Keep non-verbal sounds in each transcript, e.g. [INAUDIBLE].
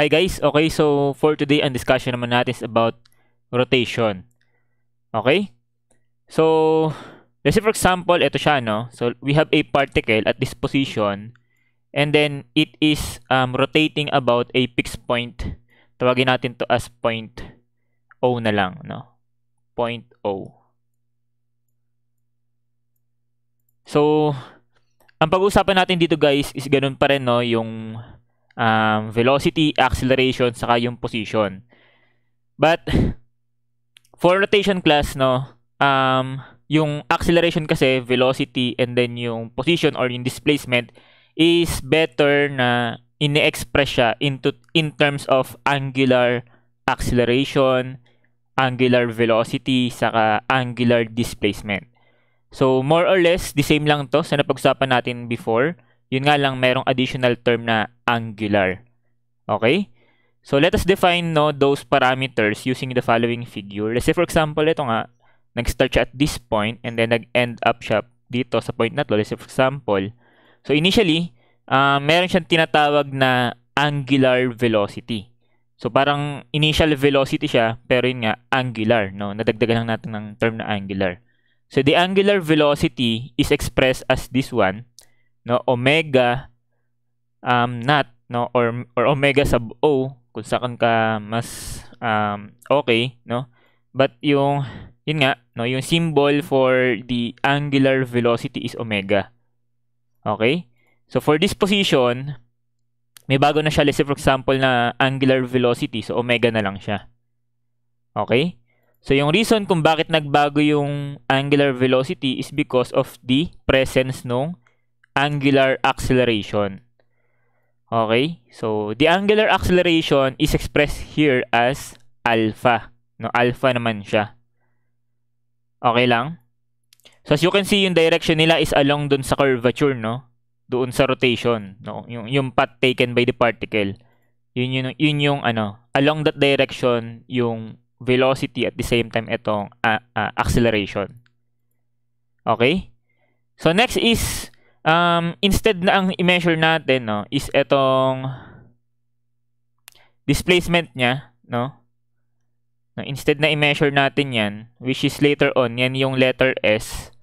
Hi guys, okay so for today ang discussion naman natin is about rotation. Okay? So, let's say for example, ito siya no. So we have a particle at this position and then it is um, rotating about a fixed point. Tawagin natin to as point O na lang no. Point O. So, ang pag-uusapan natin dito guys is ganun pa rin no yung um, velocity, acceleration, saka yung position. But, [LAUGHS] for rotation class, no, um, yung acceleration kasi, velocity, and then yung position or yung displacement is better na ini-express siya into, in terms of angular acceleration, angular velocity, saka angular displacement. So, more or less, the same lang to sa napag-usapan natin before yun nga lang merong additional term na angular. Okay? So let us define no those parameters using the following figure. Let's say for example, ito nga, nag-start siya at this point and then nag-end up siya dito sa point na to. Let's say for example, so initially, uh, meron siyang tinatawag na angular velocity. So parang initial velocity siya, pero yun nga, angular. No? Nadagdagan lang natin ng term na angular. So the angular velocity is expressed as this one no omega um not no or or omega sub o kung saan ka mas um, okay no but yung yun nga no yung symbol for the angular velocity is omega okay so for this position may bago na siya let's say for example na angular velocity so omega na lang siya okay So yung reason kung bakit nagbago yung angular velocity is because of the presence ng angular acceleration. Okay? So, the angular acceleration is expressed here as alpha. No, alpha naman siya. Okay lang? So, as you can see, yung direction nila is along dun sa curvature, no? Doon sa rotation, no? Yung, yung path taken by the particle. Yun, yung, yun yung, ano, along that direction, yung velocity at the same time itong uh, uh, acceleration. Okay? So, next is um, instead na ang i-measure natin, no, is itong displacement niya, no? no instead na i-measure natin yan, which is later on, yan yung letter S.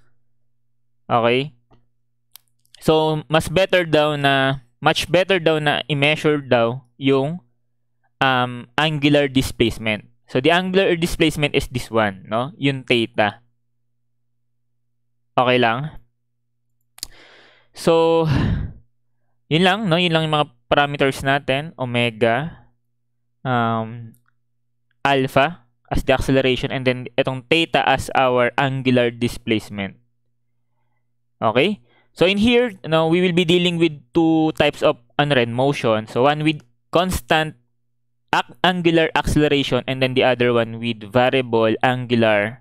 Okay? So, mas better daw na, much better daw na i-measure daw yung um, angular displacement. So, the angular displacement is this one, no? Yung theta. Okay lang? So, [SIGHS] yun lang, no? Yun lang yung mga parameters natin. Omega, um, alpha as the acceleration, and then itong theta as our angular displacement. Okay? So, in here, no, we will be dealing with two types of unread motion. So, one with constant angular acceleration, and then the other one with variable angular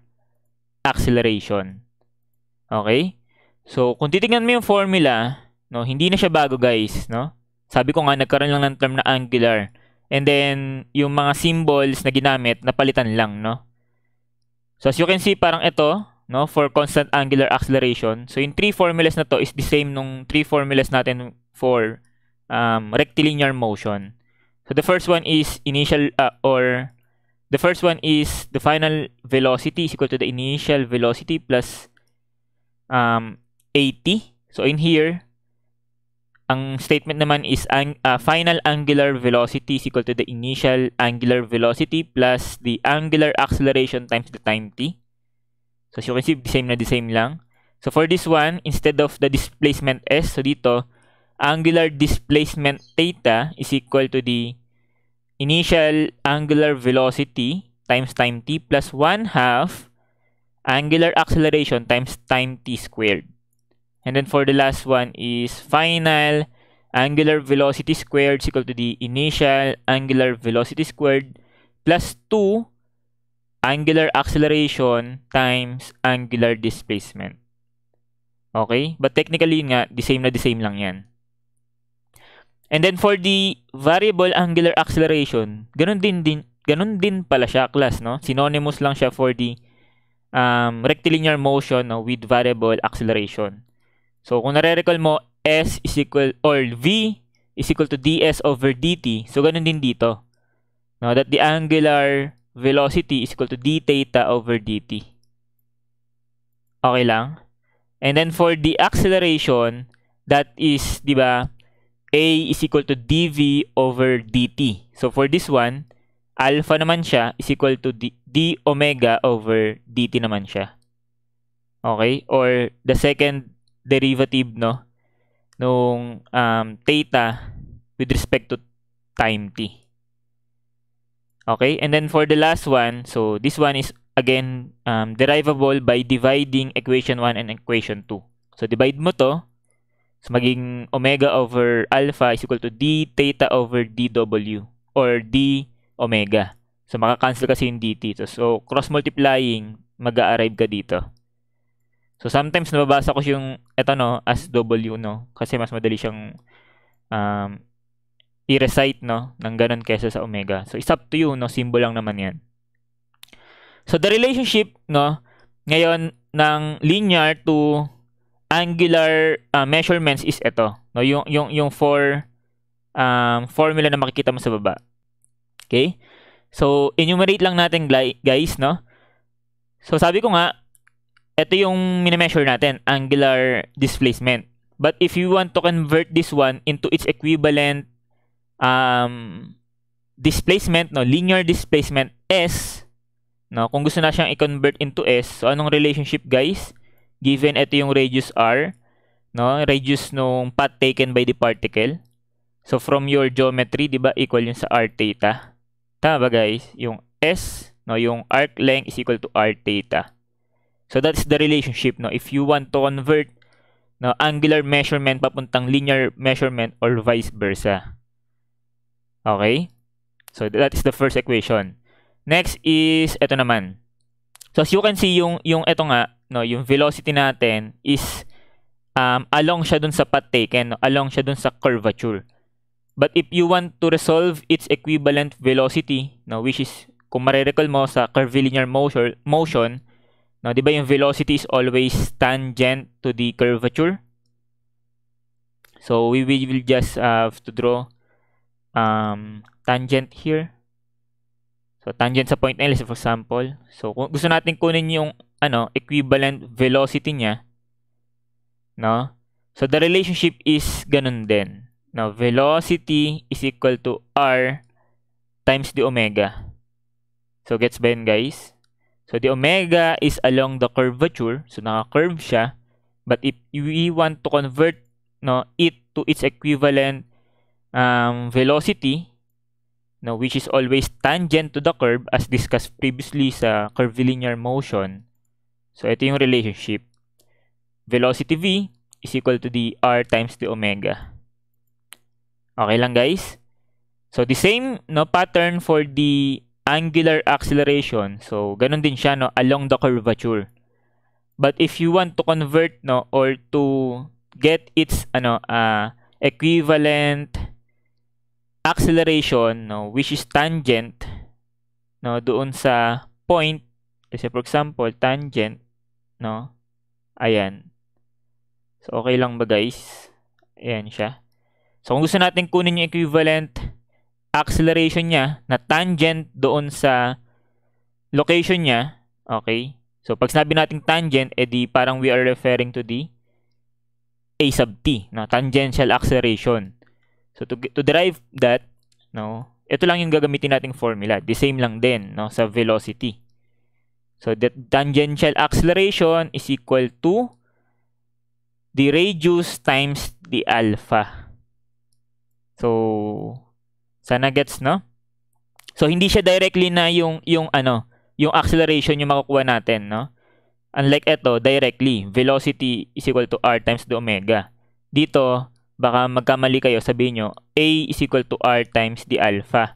acceleration. Okay? So, kung titingnan mo yung formula, no, hindi na siya bago, guys, no? Sabi ko nga nagkaroon lang ng term na angular. And then yung mga symbols na ginamit napalitan lang, no? So as you can see, parang ito, no, for constant angular acceleration. So yung three formulas na to is the same nung three formulas natin for um, rectilinear motion. So the first one is initial uh, or the first one is the final velocity is equal to the initial velocity plus um, 80. So in here, ang statement naman is ang uh, final angular velocity is equal to the initial angular velocity plus the angular acceleration times the time t. So as you can see, the same na the same lang. So for this one, instead of the displacement s, so dito, angular displacement theta is equal to the initial angular velocity times time t plus 1 half angular acceleration times time t squared. And then for the last one is final angular velocity squared is equal to the initial angular velocity squared plus 2 angular acceleration times angular displacement. Okay? But technically nga, the same na the same lang yan. And then for the variable angular acceleration, ganun din, din, ganun din pala siya class, no? Synonymous lang siya for the um, rectilinear motion no, with variable acceleration. So, kung nare-recall mo, S is equal, or V is equal to ds over dt. So, ganun din dito. Now, that the angular velocity is equal to d theta over dt. Okay lang? And then, for the acceleration, that is, di ba, a is equal to dv over dt. So, for this one, alpha naman siya is equal to d, d omega over dt naman siya. Okay? Or the second derivative no nung um, theta with respect to time t. Okay? And then for the last one, so this one is again um, derivable by dividing equation 1 and equation 2. So divide mo to. So maging omega over alpha is equal to d theta over dw or d omega. So makakancel kasi yung dt. So, so cross multiplying, mag-arrive ka dito. So sometimes nababasa ko yung eto no as W no kasi mas madali siyang um, i-recite no ng ganun kaysa sa omega. So it's up to you no symbol lang naman 'yan. So the relationship no ngayon ng linear to angular uh, measurements is ito no yung yung yung for um, formula na makikita mo sa baba. Okay? So enumerate lang natin guys no. So sabi ko nga ito yung minimeasure natin, angular displacement. But if you want to convert this one into its equivalent um, displacement, no, linear displacement S, no, kung gusto na siyang i-convert into S, so anong relationship guys? Given ito yung radius R, no, radius nung path taken by the particle. So from your geometry, 'di ba, equal yung sa r theta. Tama ba guys? Yung S, no, yung arc length is equal to r theta. So that is the relationship no. If you want to convert no angular measurement papuntang linear measurement or vice versa. Okay? So that is the first equation. Next is ito naman. So as you can see yung yung ito nga no, yung velocity natin is um along siya dun sa path taken, no? along siya dun sa curvature. But if you want to resolve its equivalent velocity, no, which is kung marerecall mo sa curvilinear motion, motion No, 'di ba yung velocity is always tangent to the curvature? So we will just uh, have to draw um, tangent here. So tangent sa point L for example. So kung gusto nating kunin yung ano, equivalent velocity niya, no? So the relationship is ganun din. Now velocity is equal to r times the omega. So gets ba yun guys? So the omega is along the curvature, so naka-curve siya. But if we want to convert no it to its equivalent um, velocity, no which is always tangent to the curve as discussed previously sa curvilinear motion. So ito yung relationship. Velocity v is equal to the r times the omega. Okay lang guys? So the same no pattern for the angular acceleration. So, ganun din siya, no, along the curvature. But if you want to convert, no, or to get its, ano, uh, equivalent acceleration, no, which is tangent, no, doon sa point, kasi for example, tangent, no, ayan. So, okay lang ba guys? Ayan siya. So, kung gusto natin kunin yung equivalent acceleration niya na tangent doon sa location niya, okay? So, pag sinabi nating tangent, edi eh parang we are referring to the A sub t, no? tangential acceleration. So, to, to derive that, no, ito lang yung gagamitin nating formula. The same lang din no, sa velocity. So, the tangential acceleration is equal to the radius times the alpha. So, sana gets, no? So hindi siya directly na yung yung ano, yung acceleration yung makukuha natin, no? Unlike ito, directly, velocity is equal to r times the omega. Dito, baka magkamali kayo, sabihin nyo, a is equal to r times the alpha.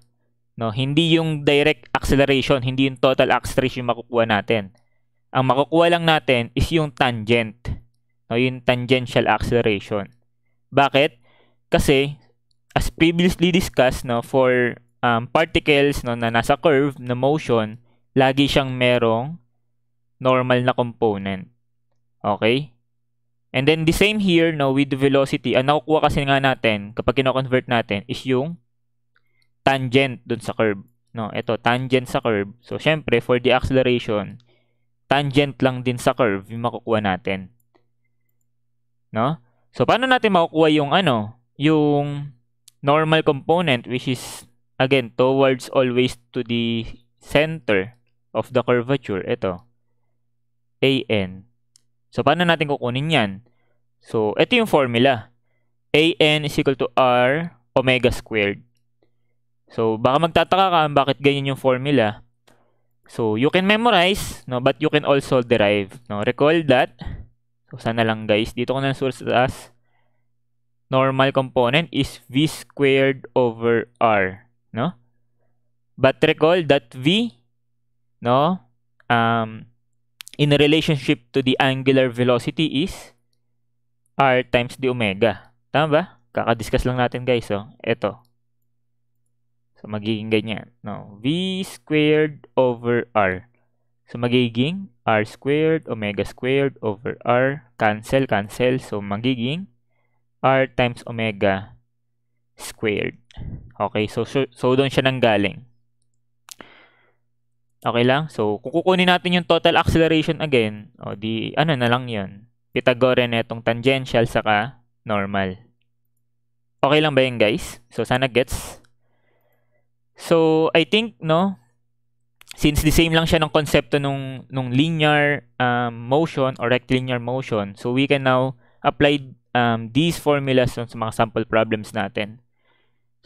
No, hindi yung direct acceleration, hindi yung total acceleration yung makukuha natin. Ang makukuha lang natin is yung tangent. No, yung tangential acceleration. Bakit? Kasi as previously discussed no for um, particles no na nasa curve na motion lagi siyang merong normal na component okay and then the same here no with velocity ang nakukuha kasi nga natin kapag kino-convert natin is yung tangent dun sa curve no ito tangent sa curve so syempre for the acceleration tangent lang din sa curve yung makukuha natin no so paano natin makukuha yung ano yung normal component which is again towards always to the center of the curvature ito an so paano natin kukunin yan so ito yung formula an is equal to r omega squared so baka magtataka ka bakit ganyan yung formula so you can memorize no but you can also derive no recall that so sana lang guys dito ko na sa taas normal component is v squared over r, no? But recall that v, no, um, in relationship to the angular velocity is r times d omega. Tama ba? Kakadiscuss lang natin guys, oh. Ito. So, magiging ganyan. No? V squared over R. So, magiging R squared, omega squared over R. Cancel, cancel. So, magiging R times omega squared. Okay, so, so, so doon siya nanggaling. Okay lang? So, kung kukunin natin yung total acceleration again, o di, ano na lang yun? Pythagorean na itong tangential saka normal. Okay lang ba yun, guys? So, sana gets. So, I think, no, since the same lang siya ng konsepto nung, nung linear um, motion or rectilinear motion, so we can now apply um, these formulas sa mga sample problems natin.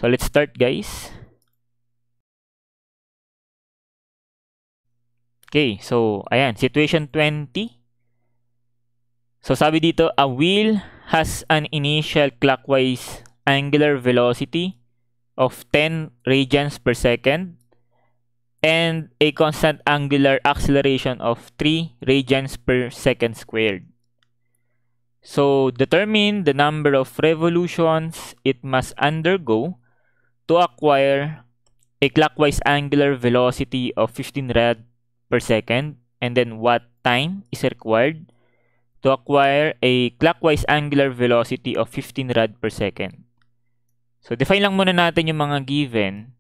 So let's start guys. Okay, so ayan, situation 20. So sabi dito, a wheel has an initial clockwise angular velocity of 10 radians per second and a constant angular acceleration of 3 radians per second squared. So, determine the number of revolutions it must undergo to acquire a clockwise angular velocity of 15 rad per second and then what time is required to acquire a clockwise angular velocity of 15 rad per second. So, define lang muna natin yung mga given.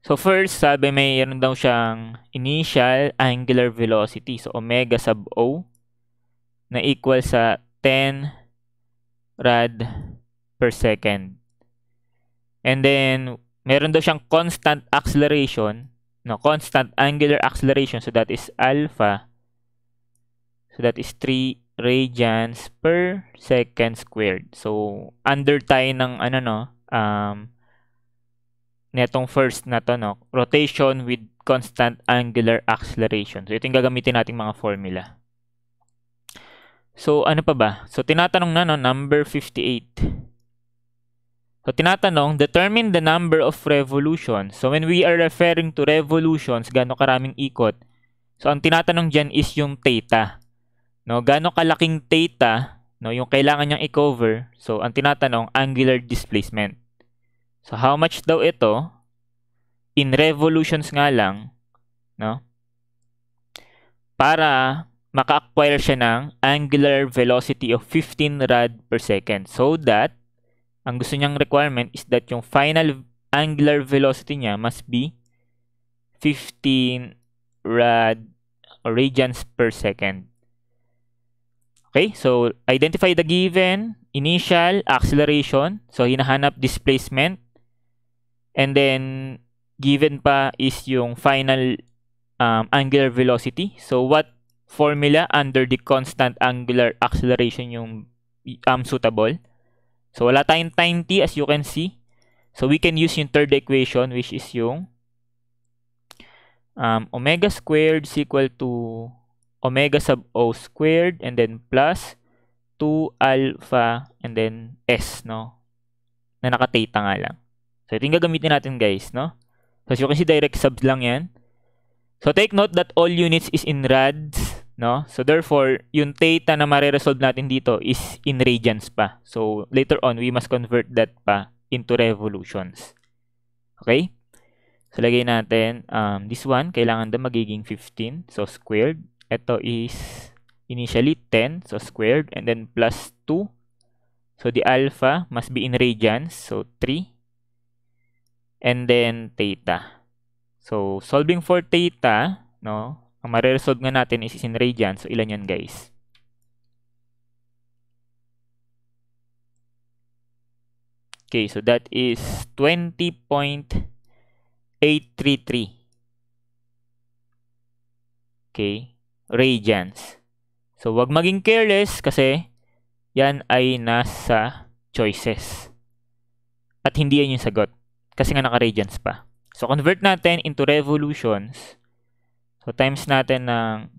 So, first, sabi mayroon daw siyang initial angular velocity. So, omega sub O na equal sa 10 rad per second. And then, meron daw siyang constant acceleration, no, constant angular acceleration, so that is alpha, so that is 3 radians per second squared. So, under tayo ng, ano no, um, netong first na to, no, rotation with constant angular acceleration. So, ito yung gagamitin nating mga formula. So, ano pa ba? So, tinatanong na, no? Number 58. So, tinatanong, determine the number of revolutions. So, when we are referring to revolutions, gaano karaming ikot. So, ang tinatanong dyan is yung theta. No, gaano kalaking theta, no, yung kailangan niyang i-cover. So, ang tinatanong, angular displacement. So, how much daw ito? In revolutions nga lang, no? Para maka-acquire siya ng angular velocity of 15 rad per second. So that, ang gusto niyang requirement is that yung final angular velocity niya must be 15 rad radians per second. Okay, so identify the given, initial, acceleration. So hinahanap displacement. And then given pa is yung final um, angular velocity. So what formula under the constant angular acceleration yung um, suitable. So, wala tayong time t as you can see. So, we can use yung third equation which is yung um, omega squared is equal to omega sub o squared and then plus 2 alpha and then s, no? Na nakateta nga lang. So, ito yung gagamitin natin guys, no? So, as you can see, direct sub lang yan. So take note that all units is in rads, no? So therefore, yung theta na mare-resolve natin dito is in radians pa. So later on, we must convert that pa into revolutions. Okay? So lagay natin, um, this one, kailangan daw magiging 15. So squared. Ito is initially 10. So squared. And then plus 2. So the alpha must be in radians. So 3. And then theta. So, solving for theta, no? Ang mare-resolve nga natin is in radian. So, ilan yan, guys? Okay, so that is 20.833. Okay, radians. So, wag maging careless kasi yan ay nasa choices. At hindi yan yung sagot kasi nga naka-radians pa. So, convert natin into revolutions. So, times natin ng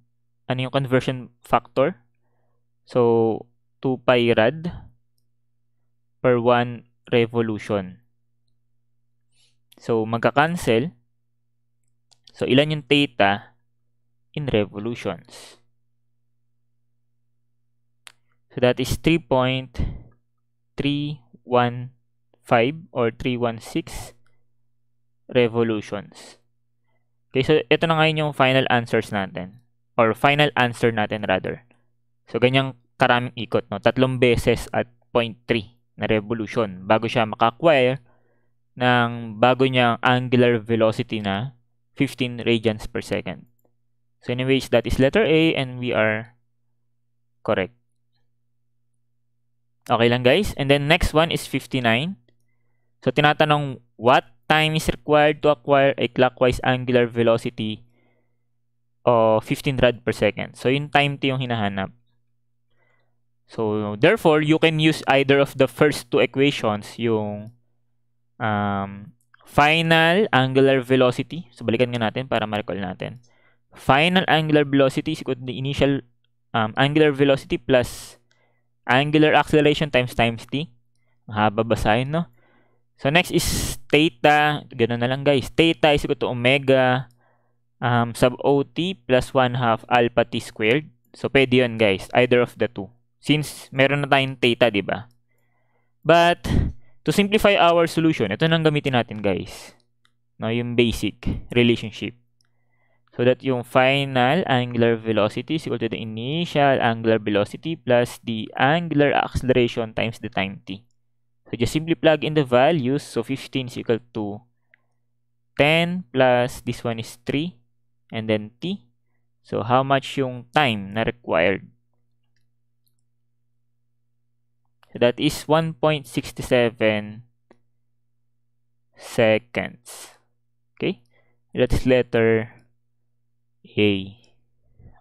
ano yung conversion factor. So, 2 pi rad per 1 revolution. So, magka-cancel. So, ilan yung theta in revolutions? So, that is 3.315 or 316 revolutions. Okay, so ito na ngayon yung final answers natin. Or final answer natin rather. So, ganyang karaming ikot, no? Tatlong beses at 0.3 na revolution bago siya maka-acquire ng bago niyang angular velocity na 15 radians per second. So anyways, that is letter A and we are correct. Okay lang guys. And then next one is 59. So tinatanong what time is required to acquire a clockwise angular velocity of 15 rad per second. So, yung time to yung hinahanap. So, therefore, you can use either of the first two equations, yung um, final angular velocity. So, balikan nga natin para ma-recall natin. Final angular velocity is equal to the initial um, angular velocity plus angular acceleration times times t. Mahaba basahin, no? So next is theta. Ganun na lang guys. Theta is equal to omega um, sub OT plus 1 half alpha T squared. So pwede yun guys. Either of the two. Since meron na tayong theta, di ba? But to simplify our solution, ito nang gamitin natin guys. No, yung basic relationship. So that yung final angular velocity is equal to the initial angular velocity plus the angular acceleration times the time t. So just simply plug in the values. So 15 is equal to 10 plus this one is 3 and then t. So how much yung time na required? So that is 1.67 seconds. Okay? that's letter A.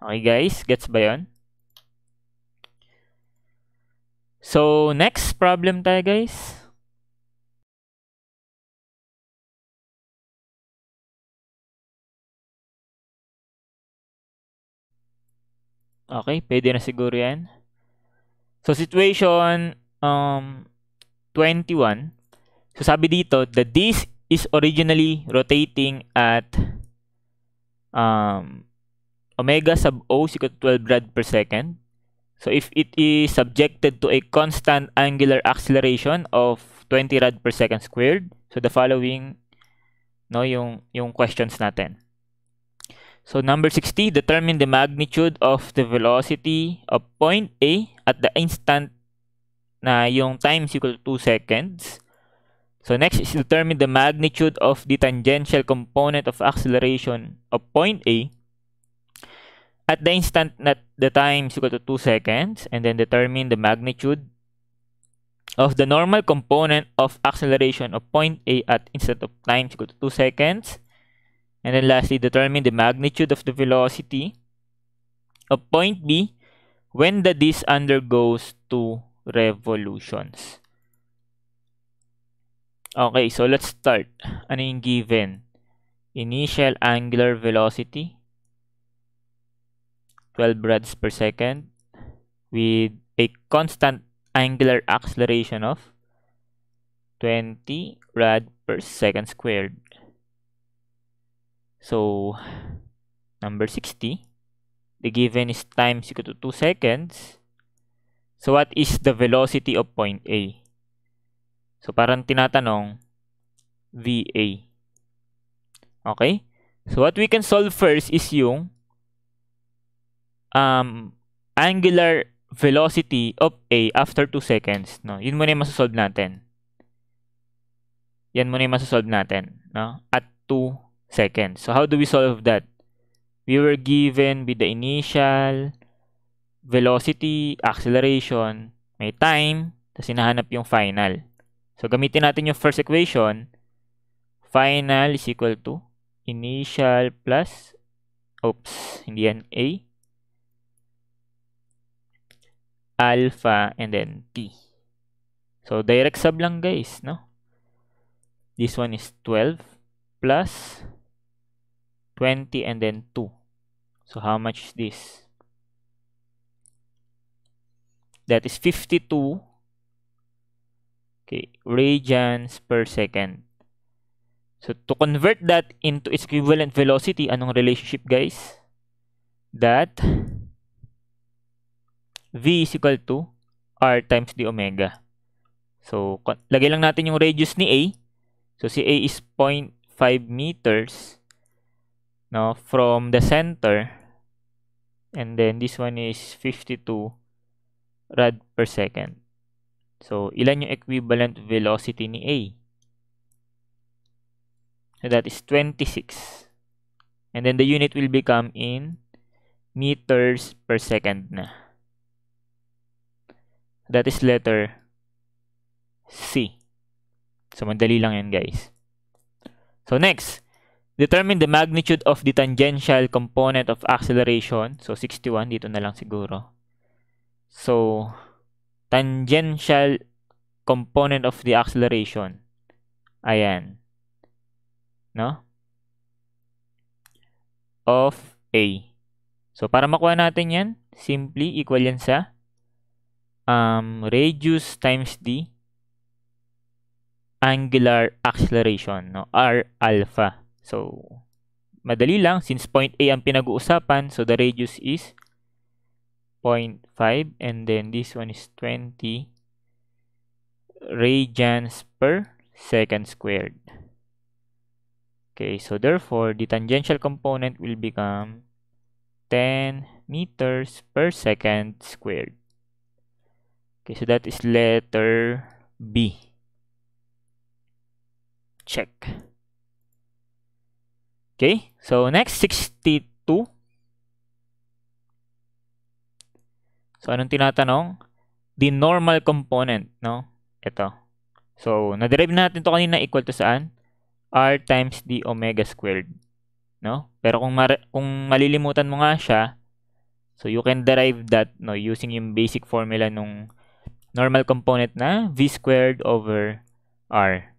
Okay guys, gets ba yun? So, next problem tayo guys. Okay, pwede na siguro yan. So, situation um, 21. So, sabi dito, the disk is originally rotating at um, omega sub O equal to 12 rad per second. So if it is subjected to a constant angular acceleration of 20 rad per second squared, so the following no yung yung questions natin. So number 60, determine the magnitude of the velocity of point A at the instant na yung time is equal to 2 seconds. So next is determine the magnitude of the tangential component of acceleration of point A at the instant that the time is equal to 2 seconds and then determine the magnitude of the normal component of acceleration of point A at instant of time is equal to 2 seconds. And then lastly, determine the magnitude of the velocity of point B when the disk undergoes 2 revolutions. Okay, so let's start. Ano yung given? Initial angular velocity 12 rads per second with a constant angular acceleration of 20 rad per second squared. So, number 60, the given is time equal to 2 seconds. So, what is the velocity of point A? So, parang tinatanong, VA. Okay? So, what we can solve first is yung um, angular velocity of A after 2 seconds. No? Yun muna yung masasolve natin. Yan muna yung masasolve natin. No? At 2 seconds. So, how do we solve that? We were given with the initial velocity, acceleration, may time, tapos sinahanap yung final. So, gamitin natin yung first equation. Final is equal to initial plus, oops, hindi yan A, alpha, and then T. So, direct sub lang guys, no? This one is 12 plus 20 and then 2. So, how much is this? That is 52 okay, radians per second. So, to convert that into its equivalent velocity, anong relationship guys? That V is equal to R times d omega. So, lagay lang natin yung radius ni A. So, si A is 0.5 meters no, from the center. And then, this one is 52 rad per second. So, ilan yung equivalent velocity ni A? So, that is 26. And then, the unit will become in meters per second na. That is letter C. So, madali lang yan, guys. So, next. Determine the magnitude of the tangential component of acceleration. So, 61. Dito na lang siguro. So, tangential component of the acceleration. Ayan. No? Of A. So, para makuha natin yan, simply equal yan sa um, radius times the angular acceleration, no? r alpha. So, madali lang, since point A ang pinag-uusapan, so the radius is 0.5 and then this one is 20 radians per second squared. Okay, so therefore, the tangential component will become 10 meters per second squared. Okay, so that is letter B. Check. Okay, so next, 62. So, anong tinatanong? The normal component, no? Ito. So, na-derive natin to kanina equal to saan? R times d omega squared. No? Pero kung, kung malilimutan mo nga siya, so you can derive that no, using yung basic formula nung normal component na v squared over r.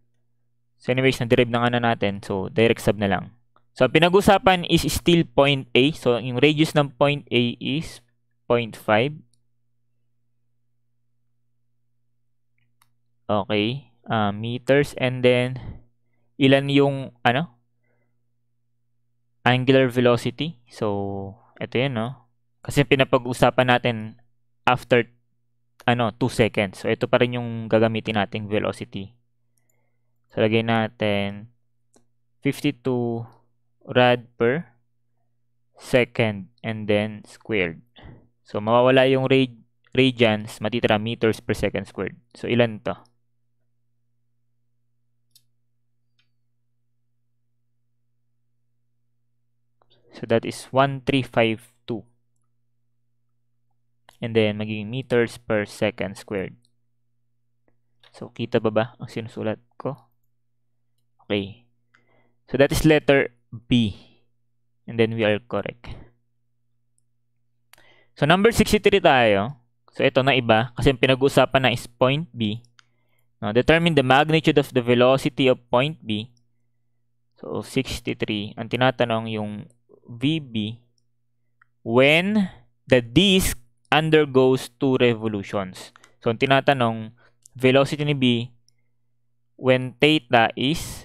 So anyways, na-derive na ano nga na natin. So direct sub na lang. So ang pinag-usapan is still point A. So yung radius ng point A is 0.5. Okay. Uh, meters. And then, ilan yung, ano? Angular velocity. So, ito yan, no? Kasi pinapag-usapan natin after ano, 2 seconds. So, ito pa rin yung gagamitin nating velocity. So, lagay natin 52 rad per second and then squared. So, mawawala yung rad radians, matitira meters per second squared. So, ilan to? So, that is 135 And then, magiging meters per second squared. So, kita ba ba ang sinusulat ko? Okay. So, that is letter B. And then, we are correct. So, number 63 tayo. So, ito na iba. Kasi yung pinag-uusapan na is point B. No, determine the magnitude of the velocity of point B. So, 63. Ang tinatanong yung VB when the disk undergoes two revolutions. So, ang tinatanong, velocity ni B when theta is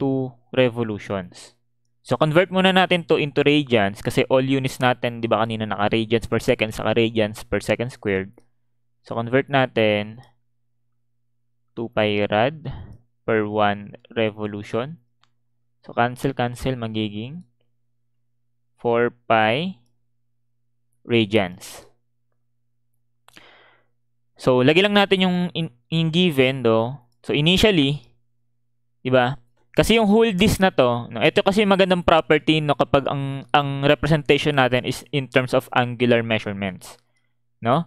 2 revolutions. So, convert muna natin to into radians kasi all units natin, di ba kanina naka-radians per second, saka radians per second squared. So, convert natin 2 pi rad per 1 revolution. So, cancel, cancel, magiging 4 pi radians. So, lagi lang natin yung in, in given do. So, initially, 'di ba? Kasi yung whole disk na to, no, ito kasi magandang property no kapag ang ang representation natin is in terms of angular measurements, no?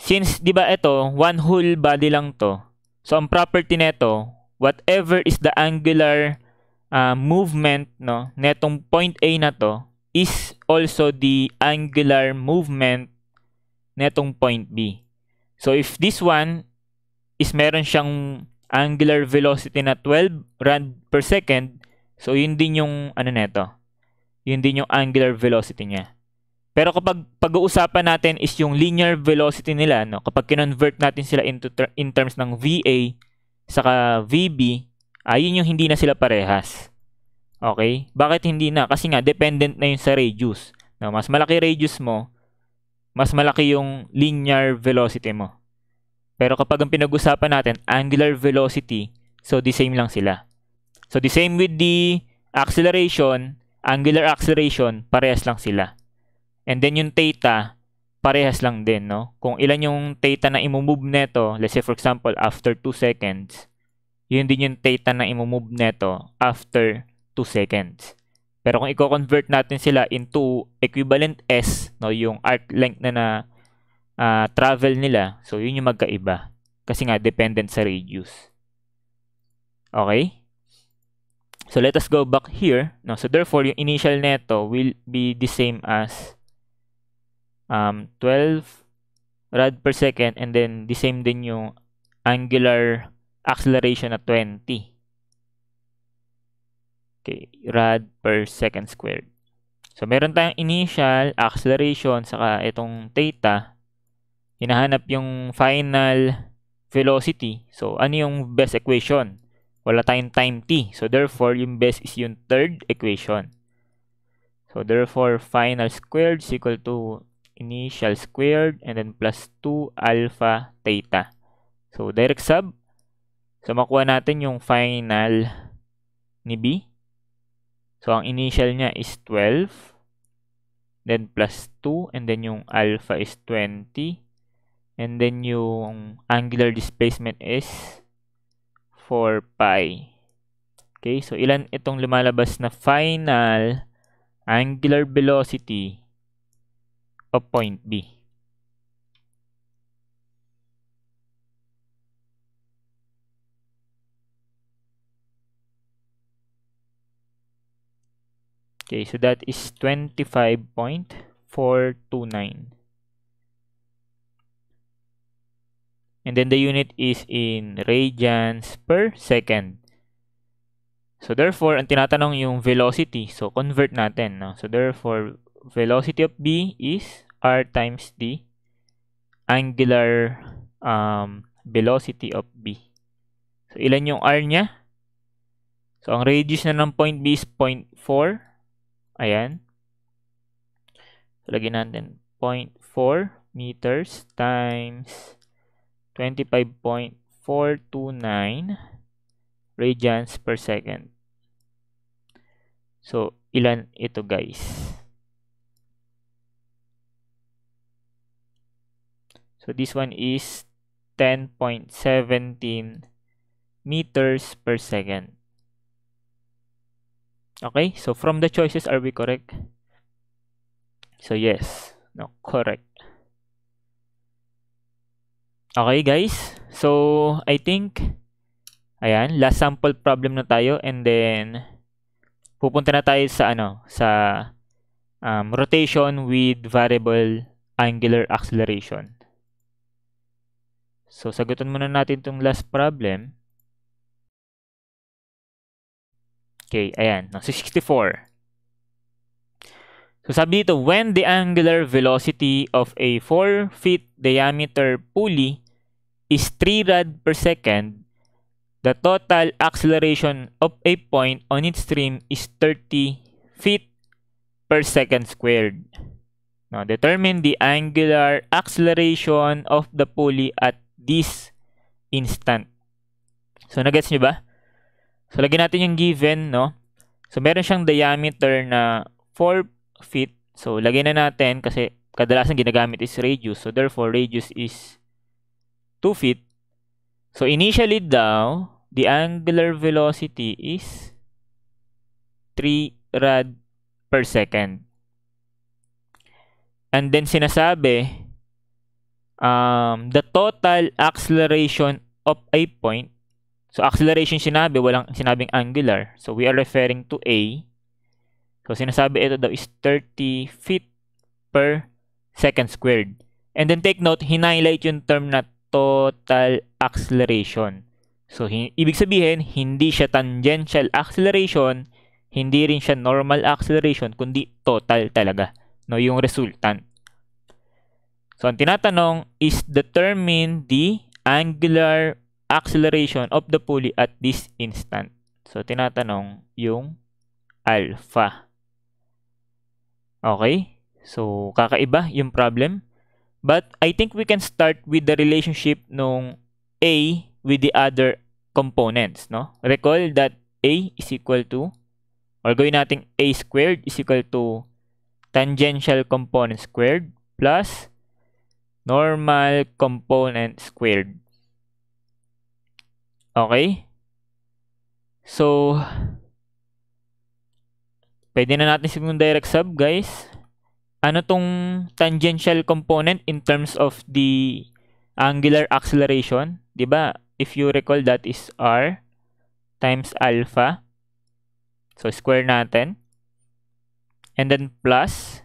Since 'di ba ito, one whole body lang to. So ang property nito, whatever is the angular uh, movement no netong point A na to, is also the angular movement netong point B. So if this one is meron siyang angular velocity na 12 rad per second, so yun din yung ano neto. Yun din yung angular velocity niya. Pero kapag pag-uusapan natin is yung linear velocity nila, no? kapag kinonvert natin sila into ter- in terms ng VA saka VB, ayun ah, yung hindi na sila parehas. Okay? Bakit hindi na? Kasi nga, dependent na yun sa radius. No, mas malaki radius mo, mas malaki yung linear velocity mo. Pero kapag ang pinag-usapan natin, angular velocity, so the same lang sila. So the same with the acceleration, angular acceleration, parehas lang sila. And then yung theta, parehas lang din, no? Kung ilan yung theta na imumove neto, let's say for example, after 2 seconds, yun din yung theta na imumove neto after 2 seconds. Pero kung i-convert natin sila into equivalent S, no, yung arc length na na uh, travel nila, so yun yung magkaiba. Kasi nga, dependent sa radius. Okay? So let us go back here. No, so therefore, yung initial neto will be the same as um, 12 rad per second and then the same din yung angular acceleration at 20. Okay, rad per second squared. So, meron tayong initial, acceleration, saka itong theta. Hinahanap yung final velocity. So, ano yung best equation? Wala tayong time t. So, therefore, yung best is yung third equation. So, therefore, final squared is equal to initial squared and then plus 2 alpha theta. So, direct sub. So, makuha natin yung final ni B. So, ang initial niya is 12. Then, plus 2. And then, yung alpha is 20. And then, yung angular displacement is 4 pi. Okay? So, ilan itong lumalabas na final angular velocity of point B? Okay, so that is 25.429. And then the unit is in radians per second. So therefore, ang tinatanong yung velocity. So convert natin. No? So therefore, velocity of B is R times D angular um, velocity of B. So ilan yung R niya? So ang radius na ng point B is 0.4 Ayan. So, lagyan natin 0.4 meters times 25.429 radians per second. So, ilan ito guys? So, this one is 10.17 meters per second. Okay, so from the choices, are we correct? So yes, no, correct. Okay guys, so I think, ayan, last sample problem na tayo and then pupunta na tayo sa ano, sa um, rotation with variable angular acceleration. So, sagutan muna natin itong last problem. Okay, ayan. No, 64. So sabi dito, when the angular velocity of a 4 feet diameter pulley is 3 rad per second, the total acceleration of a point on its stream is 30 feet per second squared. Now, determine the angular acceleration of the pulley at this instant. So, nag nagets nyo ba? So, lagyan natin yung given, no? So, meron siyang diameter na 4 feet. So, lagyan na natin kasi kadalasan ginagamit is radius. So, therefore, radius is 2 feet. So, initially daw, the angular velocity is 3 rad per second. And then, sinasabi, um, the total acceleration of a point So, acceleration sinabi, walang sinabing angular. So, we are referring to A. So, sinasabi ito daw is 30 feet per second squared. And then take note, hinighlight yung term na total acceleration. So, ibig sabihin, hindi siya tangential acceleration, hindi rin siya normal acceleration, kundi total talaga. No, yung resultant. So, ang tinatanong is determine the angular acceleration of the pulley at this instant. So, tinatanong yung alpha. Okay? So, kakaiba yung problem. But, I think we can start with the relationship nung A with the other components, no? Recall that A is equal to, or gawin natin A squared is equal to tangential component squared plus normal component squared. Okay? So, pwede na natin sabihin direct sub, guys. Ano tong tangential component in terms of the angular acceleration? ba? Diba? If you recall, that is r times alpha. So, square natin. And then plus.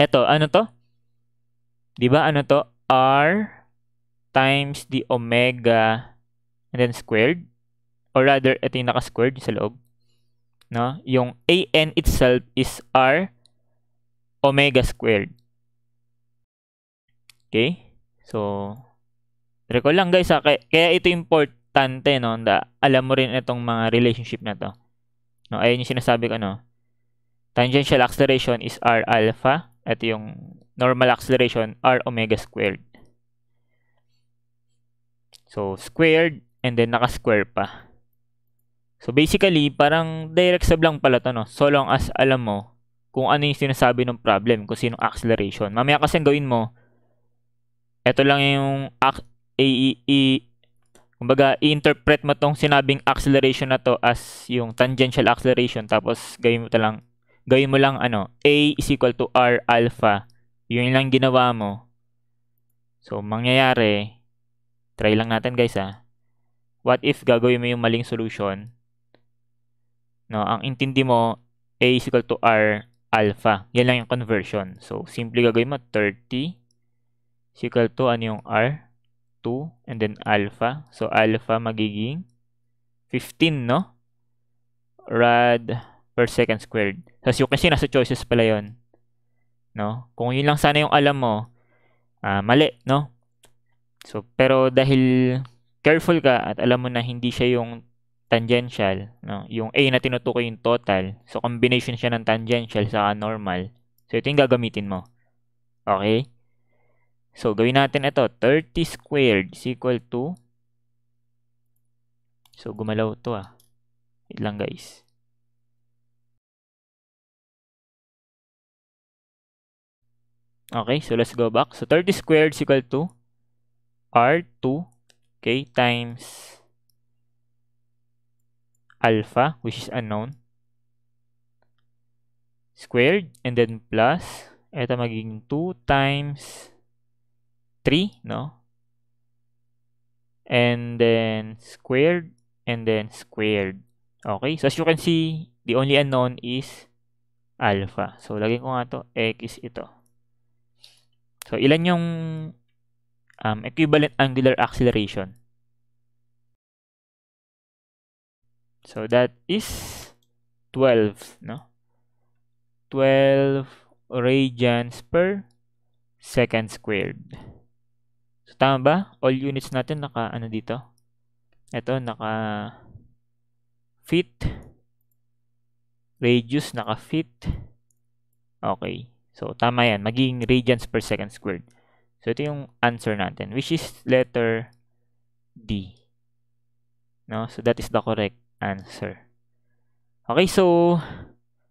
Eto, ano to? ba diba, ano to? r times the omega and then squared, or rather, ito yung naka-squared sa loob, no? yung an itself is r omega squared. Okay? So, recall lang guys ha. Kaya, kaya ito importante, no? Da, alam mo rin itong mga relationship na to. No, ayun yung sinasabi ko, no? Tangential acceleration is r alpha. Ito yung normal acceleration, r omega squared. So, squared and then naka-square pa. So basically, parang direct sub lang pala to, no? So long as alam mo kung ano yung sinasabi ng problem, kung sinong acceleration. Mamaya kasi ang gawin mo, ito lang yung i, i, kumbaga, i-interpret mo tong sinabing acceleration na to as yung tangential acceleration tapos gawin mo talang gawin mo lang ano, A is equal to R alpha. Yun lang ginawa mo. So, mangyayari, try lang natin guys ah what if gagawin mo yung maling solution, no, ang intindi mo, A is equal to R alpha. Yan lang yung conversion. So, simply gagawin mo, 30 is equal to, ano yung R? 2, and then alpha. So, alpha magiging 15, no? Rad per second squared. As you can see, nasa choices pala yun. No? Kung yun lang sana yung alam mo, uh, mali, no? So, pero dahil careful ka at alam mo na hindi siya yung tangential, no? yung A na tinutukoy yung total, so combination siya ng tangential sa normal. So, ito yung gagamitin mo. Okay? So, gawin natin ito. 30 squared is equal to So, gumalaw to ah. Wait lang guys. Okay, so let's go back. So, 30 squared is equal to R2 Okay, times alpha, which is unknown, squared, and then plus, ito magiging 2 times 3, no? And then squared, and then squared. Okay, so as you can see, the only unknown is alpha. So, lagay ko nga to, x ito. So, ilan yung um, equivalent angular acceleration. So that is 12, no? 12 radians per second squared. So tama ba? All units natin naka ano dito? Ito naka feet radius naka feet. Okay. So tama yan, magiging radians per second squared. So, ito yung answer natin, which is letter D. No? So, that is the correct answer. Okay, so,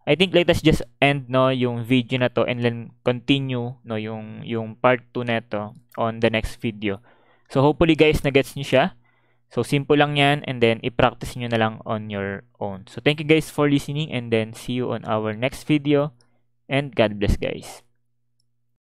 I think let us just end no yung video na to and then continue no yung yung part 2 nito on the next video. So hopefully guys nagets niyo siya. So simple lang 'yan and then i-practice niyo na lang on your own. So thank you guys for listening and then see you on our next video and God bless guys.